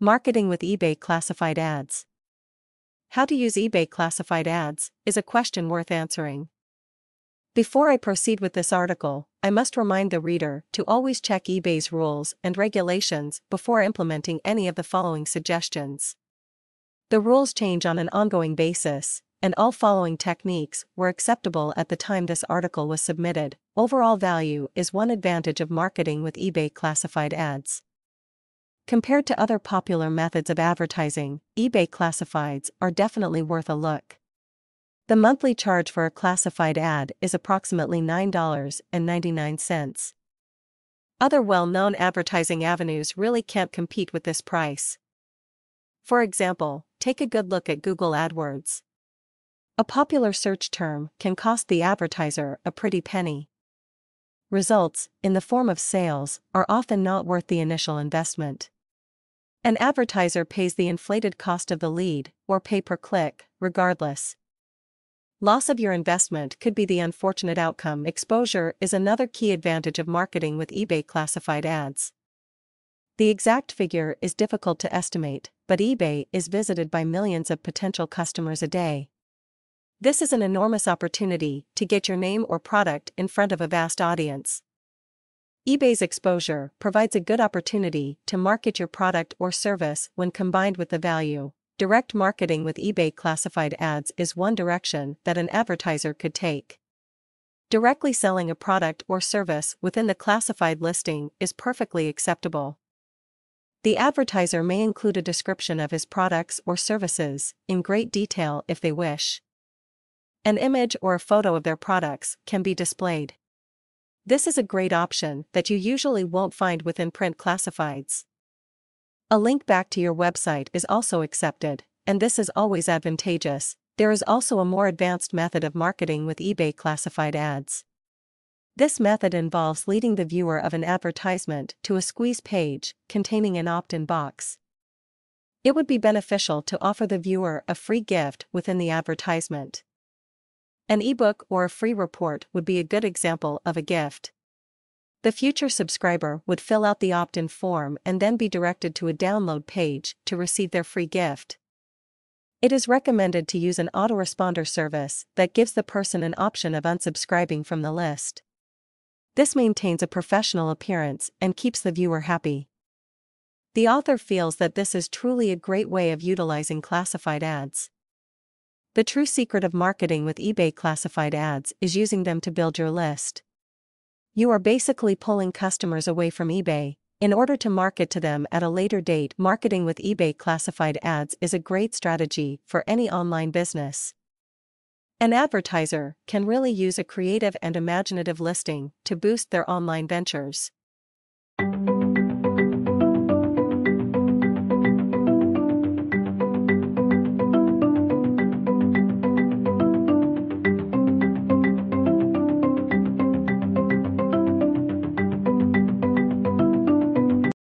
Marketing with eBay Classified Ads. How to use eBay Classified Ads is a question worth answering. Before I proceed with this article, I must remind the reader to always check eBay's rules and regulations before implementing any of the following suggestions. The rules change on an ongoing basis, and all following techniques were acceptable at the time this article was submitted. Overall value is one advantage of marketing with eBay Classified Ads. Compared to other popular methods of advertising, eBay classifieds are definitely worth a look. The monthly charge for a classified ad is approximately $9.99. Other well known advertising avenues really can't compete with this price. For example, take a good look at Google AdWords. A popular search term can cost the advertiser a pretty penny. Results, in the form of sales, are often not worth the initial investment. An advertiser pays the inflated cost of the lead, or pay per click, regardless. Loss of your investment could be the unfortunate outcome. Exposure is another key advantage of marketing with eBay classified ads. The exact figure is difficult to estimate, but eBay is visited by millions of potential customers a day. This is an enormous opportunity to get your name or product in front of a vast audience eBay's exposure provides a good opportunity to market your product or service when combined with the value. Direct marketing with eBay classified ads is one direction that an advertiser could take. Directly selling a product or service within the classified listing is perfectly acceptable. The advertiser may include a description of his products or services in great detail if they wish. An image or a photo of their products can be displayed. This is a great option that you usually won't find within print classifieds. A link back to your website is also accepted, and this is always advantageous. There is also a more advanced method of marketing with eBay classified ads. This method involves leading the viewer of an advertisement to a squeeze page containing an opt in box. It would be beneficial to offer the viewer a free gift within the advertisement. An ebook or a free report would be a good example of a gift. The future subscriber would fill out the opt in form and then be directed to a download page to receive their free gift. It is recommended to use an autoresponder service that gives the person an option of unsubscribing from the list. This maintains a professional appearance and keeps the viewer happy. The author feels that this is truly a great way of utilizing classified ads. The true secret of marketing with eBay classified ads is using them to build your list. You are basically pulling customers away from eBay. In order to market to them at a later date, marketing with eBay classified ads is a great strategy for any online business. An advertiser can really use a creative and imaginative listing to boost their online ventures.